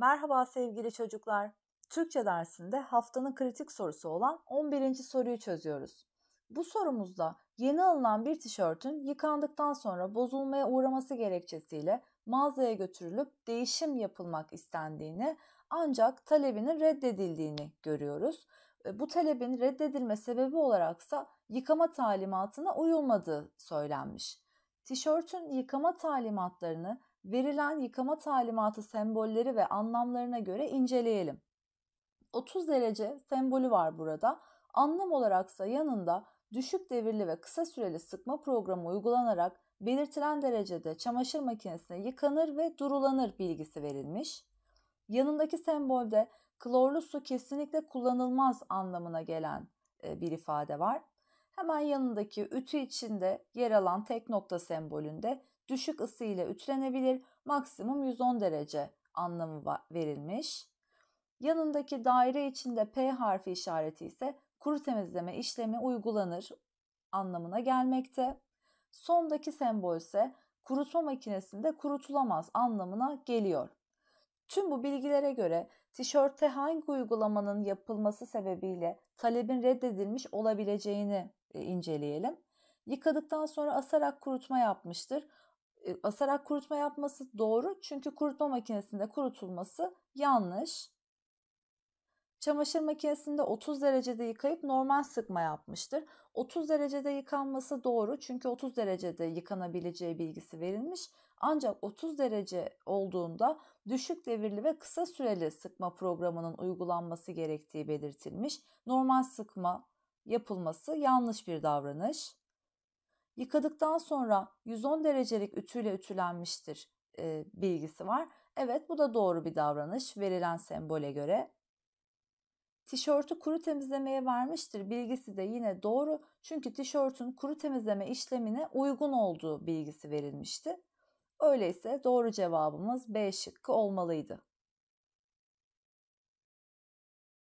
Merhaba sevgili çocuklar. Türkçe dersinde haftanın kritik sorusu olan 11. soruyu çözüyoruz. Bu sorumuzda yeni alınan bir tişörtün yıkandıktan sonra bozulmaya uğraması gerekçesiyle mağazaya götürülüp değişim yapılmak istendiğini ancak talebinin reddedildiğini görüyoruz. E, bu talebin reddedilme sebebi olaraksa yıkama talimatına uyulmadığı söylenmiş. Tişörtün yıkama talimatlarını verilen yıkama talimatı sembolleri ve anlamlarına göre inceleyelim. 30 derece sembolü var burada. Anlam olaraksa yanında düşük devirli ve kısa süreli sıkma programı uygulanarak belirtilen derecede çamaşır makinesine yıkanır ve durulanır bilgisi verilmiş. Yanındaki sembolde klorlu su kesinlikle kullanılmaz anlamına gelen e, bir ifade var. Hemen yanındaki ütü içinde yer alan tek nokta sembolünde düşük ısı ile ütülenebilir maksimum 110 derece anlamı verilmiş. Yanındaki daire içinde P harfi işareti ise kuru temizleme işlemi uygulanır anlamına gelmekte. Sondaki sembol ise kurutma makinesinde kurutulamaz anlamına geliyor. Tüm bu bilgilere göre tişörte hangi uygulamanın yapılması sebebiyle talebin reddedilmiş olabileceğini e, inceleyelim. Yıkadıktan sonra asarak kurutma yapmıştır asarak kurutma yapması doğru çünkü kurutma makinesinde kurutulması yanlış. Çamaşır makinesinde 30 derecede yıkayıp normal sıkma yapmıştır. 30 derecede yıkanması doğru çünkü 30 derecede yıkanabileceği bilgisi verilmiş. Ancak 30 derece olduğunda düşük devirli ve kısa süreli sıkma programının uygulanması gerektiği belirtilmiş. Normal sıkma yapılması yanlış bir davranış. Yıkadıktan sonra 110 derecelik ütüyle ütülenmiştir e, bilgisi var. Evet bu da doğru bir davranış verilen sembole göre. Tişörtü kuru temizlemeye vermiştir bilgisi de yine doğru. Çünkü tişörtün kuru temizleme işlemine uygun olduğu bilgisi verilmişti. Öyleyse doğru cevabımız B şıkkı olmalıydı.